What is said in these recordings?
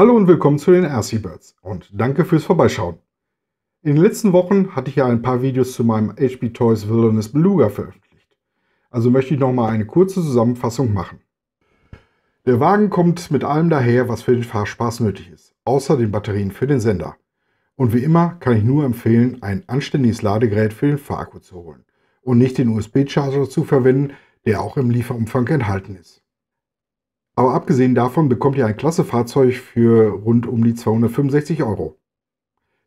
Hallo und willkommen zu den RC Birds und danke fürs Vorbeischauen. In den letzten Wochen hatte ich ja ein paar Videos zu meinem HB Toys Wilderness Beluga veröffentlicht. Also möchte ich nochmal eine kurze Zusammenfassung machen. Der Wagen kommt mit allem daher, was für den Fahrspaß nötig ist, außer den Batterien für den Sender. Und wie immer kann ich nur empfehlen, ein anständiges Ladegerät für den Fahrakku zu holen und nicht den USB-Charger zu verwenden, der auch im Lieferumfang enthalten ist. Aber abgesehen davon bekommt ihr ein klasse Fahrzeug für rund um die 265 Euro.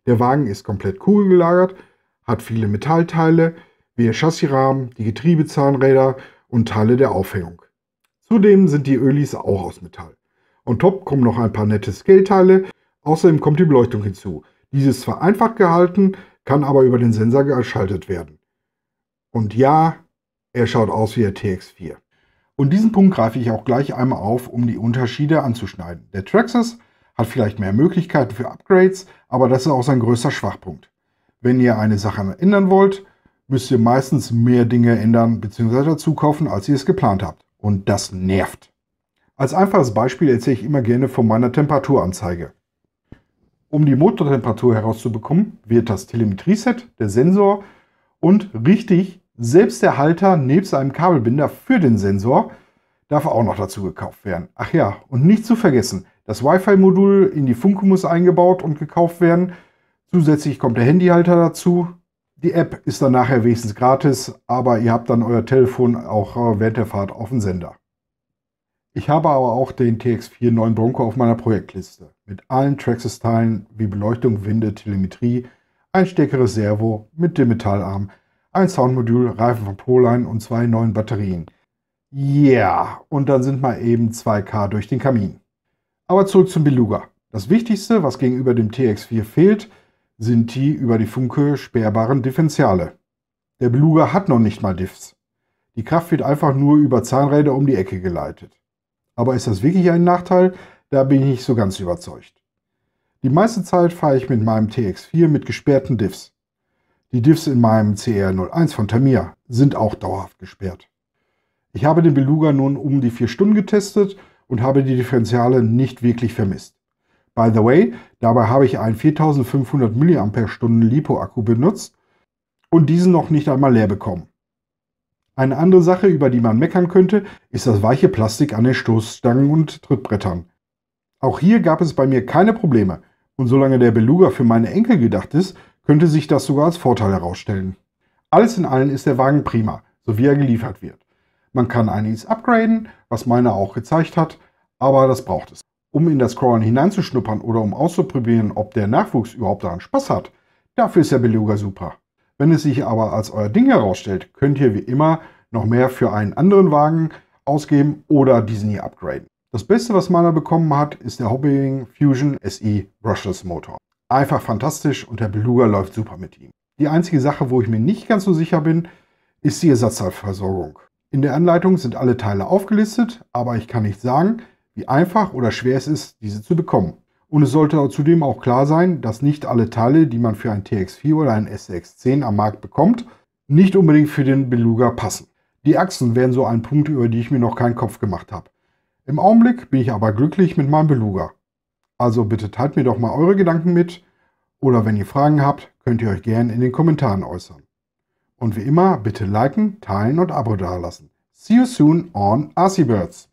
Der Wagen ist komplett kugelgelagert, hat viele Metallteile, wie der Chassisrahmen, die Getriebezahnräder und Teile der Aufhängung. Zudem sind die Ölis auch aus Metall. On top kommen noch ein paar nette Scale-Teile, außerdem kommt die Beleuchtung hinzu. Diese ist zwar einfach gehalten, kann aber über den Sensor geschaltet werden. Und ja, er schaut aus wie der TX4. Und diesen Punkt greife ich auch gleich einmal auf, um die Unterschiede anzuschneiden. Der Traxxas hat vielleicht mehr Möglichkeiten für Upgrades, aber das ist auch sein größter Schwachpunkt. Wenn ihr eine Sache ändern wollt, müsst ihr meistens mehr Dinge ändern bzw. dazu kaufen, als ihr es geplant habt. Und das nervt. Als einfaches Beispiel erzähle ich immer gerne von meiner Temperaturanzeige. Um die Motortemperatur herauszubekommen, wird das Telemetrieset, der Sensor und richtig selbst der Halter nebst einem Kabelbinder für den Sensor darf auch noch dazu gekauft werden. Ach ja, und nicht zu vergessen, das Wi-Fi-Modul in die Funke muss eingebaut und gekauft werden. Zusätzlich kommt der Handyhalter dazu. Die App ist dann nachher wenigstens gratis, aber ihr habt dann euer Telefon auch äh, während der Fahrt auf dem Sender. Ich habe aber auch den TX4 9 Bronco auf meiner Projektliste. Mit allen Traxxas-Teilen wie Beleuchtung, Winde, Telemetrie, ein stärkeres Servo mit dem Metallarm, ein Soundmodul, Reifen von Proline und zwei neuen Batterien. Ja, yeah. und dann sind mal eben 2K durch den Kamin. Aber zurück zum Beluga. Das Wichtigste, was gegenüber dem TX4 fehlt, sind die über die Funke sperrbaren Differenziale. Der Beluga hat noch nicht mal Diffs. Die Kraft wird einfach nur über Zahnräder um die Ecke geleitet. Aber ist das wirklich ein Nachteil? Da bin ich nicht so ganz überzeugt. Die meiste Zeit fahre ich mit meinem TX4 mit gesperrten Diffs. Die Diffs in meinem CR01 von Tamir sind auch dauerhaft gesperrt. Ich habe den Beluga nun um die 4 Stunden getestet und habe die Differentiale nicht wirklich vermisst. By the way, dabei habe ich einen 4500 mAh Lipo-Akku benutzt und diesen noch nicht einmal leer bekommen. Eine andere Sache, über die man meckern könnte, ist das weiche Plastik an den Stoßstangen und Trittbrettern. Auch hier gab es bei mir keine Probleme und solange der Beluga für meine Enkel gedacht ist, könnte sich das sogar als Vorteil herausstellen. Alles in allem ist der Wagen prima, so wie er geliefert wird. Man kann einiges upgraden, was meiner auch gezeigt hat, aber das braucht es. Um in das Crawlen hineinzuschnuppern oder um auszuprobieren, ob der Nachwuchs überhaupt daran Spaß hat, dafür ist der Beluga super. Wenn es sich aber als euer Ding herausstellt, könnt ihr wie immer noch mehr für einen anderen Wagen ausgeben oder diesen hier upgraden. Das Beste, was meiner bekommen hat, ist der Hobbying Fusion SE Brushless Motor einfach fantastisch und der Beluga läuft super mit ihm. Die einzige Sache, wo ich mir nicht ganz so sicher bin, ist die Ersatzteilversorgung. In der Anleitung sind alle Teile aufgelistet, aber ich kann nicht sagen, wie einfach oder schwer es ist, diese zu bekommen. Und es sollte zudem auch klar sein, dass nicht alle Teile, die man für ein TX4 oder ein SX10 am Markt bekommt, nicht unbedingt für den Beluga passen. Die Achsen wären so ein Punkt, über die ich mir noch keinen Kopf gemacht habe. Im Augenblick bin ich aber glücklich mit meinem Beluga. Also bitte teilt mir doch mal eure Gedanken mit oder wenn ihr Fragen habt, könnt ihr euch gerne in den Kommentaren äußern. Und wie immer, bitte liken, teilen und Abo dalassen. See you soon on Birds.